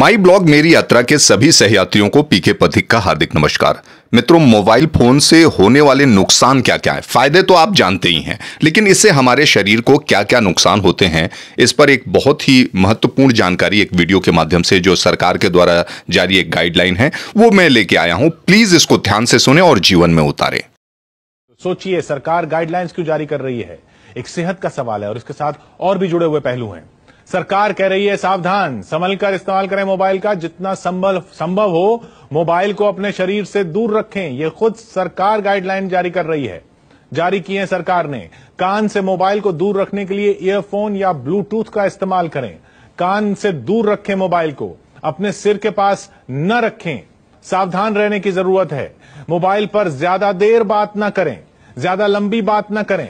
my blog मेरी यात्रा के सभी सहयात्रियों को पीके पथिक का हार्दिक नमस्कार मित्रों मोबाइल फोन से होने वाले नुकसान क्या क्या हैं फायदे तो आप जानते ही हैं लेकिन इससे हमारे शरीर को क्या क्या नुकसान होते हैं इस पर एक बहुत ही महत्वपूर्ण जानकारी एक वीडियो के माध्यम से जो सरकार के द्वारा जारी एक गाइडलाइन है वो मैं लेके आया हूं प्लीज इसको ध्यान से सुने और जीवन में उतारे सोचिए सरकार गाइडलाइंस क्यों जारी कर रही है एक सेहत का सवाल है और इसके साथ और भी जुड़े हुए पहलू हैं सरकार कह रही है सावधान संभल कर इस्तेमाल करें मोबाइल का जितना संभव संभव हो मोबाइल को अपने शरीर से दूर रखें यह खुद सरकार गाइडलाइन जारी कर रही है जारी किए सरकार ने कान से मोबाइल को दूर रखने के लिए ईयरफोन या ब्लूटूथ का इस्तेमाल करें कान से दूर रखें मोबाइल को अपने सिर के पास न रखें सावधान रहने की जरूरत है मोबाइल पर ज्यादा देर बात ना करें ज्यादा लंबी बात ना करें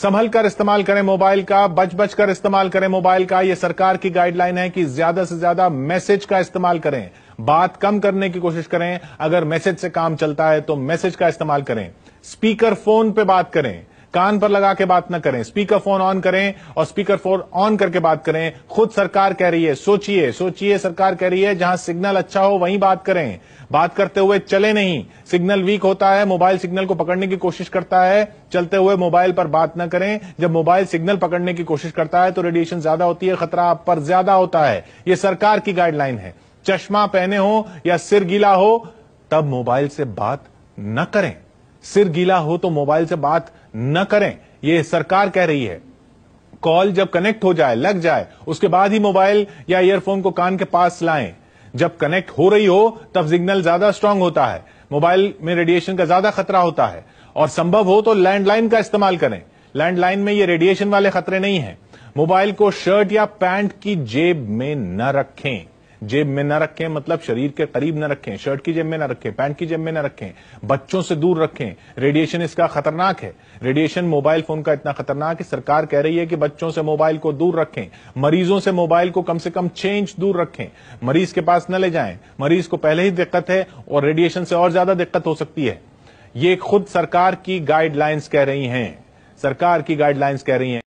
संभल कर इस्तेमाल करें मोबाइल का बच बच कर इस्तेमाल करें मोबाइल का यह सरकार की गाइडलाइन है कि ज्यादा से ज्यादा मैसेज का इस्तेमाल करें बात कम करने की कोशिश करें अगर मैसेज से काम चलता है तो मैसेज का इस्तेमाल करें स्पीकर फोन पे बात करें कान पर लगा के बात ना करें स्पीकर फोन ऑन करें और स्पीकर फोन ऑन करके बात करें खुद सरकार कह रही है सोचिए सोचिए सरकार कह रही है जहां सिग्नल अच्छा हो वहीं बात करें बात करते हुए चले नहीं सिग्नल वीक होता है मोबाइल सिग्नल को पकड़ने की कोशिश करता है चलते हुए मोबाइल पर बात ना करें जब मोबाइल सिग्नल पकड़ने की कोशिश करता है तो रेडिएशन ज्यादा होती है खतरा आप पर ज्यादा होता है ये सरकार की गाइडलाइन है चश्मा पहने हो या सिर गीला हो तब मोबाइल से बात न करें सिर गीला हो तो मोबाइल से बात न करें ये सरकार कह रही है कॉल जब कनेक्ट हो जाए लग जाए उसके बाद ही मोबाइल या ईयरफोन को कान के पास लाएं जब कनेक्ट हो रही हो तब सिग्नल ज्यादा स्ट्रांग होता है मोबाइल में रेडिएशन का ज्यादा खतरा होता है और संभव हो तो लैंडलाइन का इस्तेमाल करें लैंडलाइन में ये रेडिएशन वाले खतरे नहीं है मोबाइल को शर्ट या पैंट की जेब में न रखें जेब में न रखें मतलब शरीर के करीब न रखें शर्ट की जेब में न रखें पैंट की जेब में न रखें बच्चों से दूर रखें रेडिएशन इसका खतरनाक है रेडिएशन मोबाइल फोन का इतना खतरनाक है सरकार कह रही है कि बच्चों से मोबाइल को दूर रखें मरीजों से मोबाइल को कम से कम छह इंच दूर रखें मरीज के पास न ले जाएं मरीज को पहले ही दिक्कत है और रेडिएशन से और ज्यादा दिक्कत हो सकती है ये खुद सरकार की गाइडलाइंस कह रही हैं सरकार की गाइडलाइंस कह रही हैं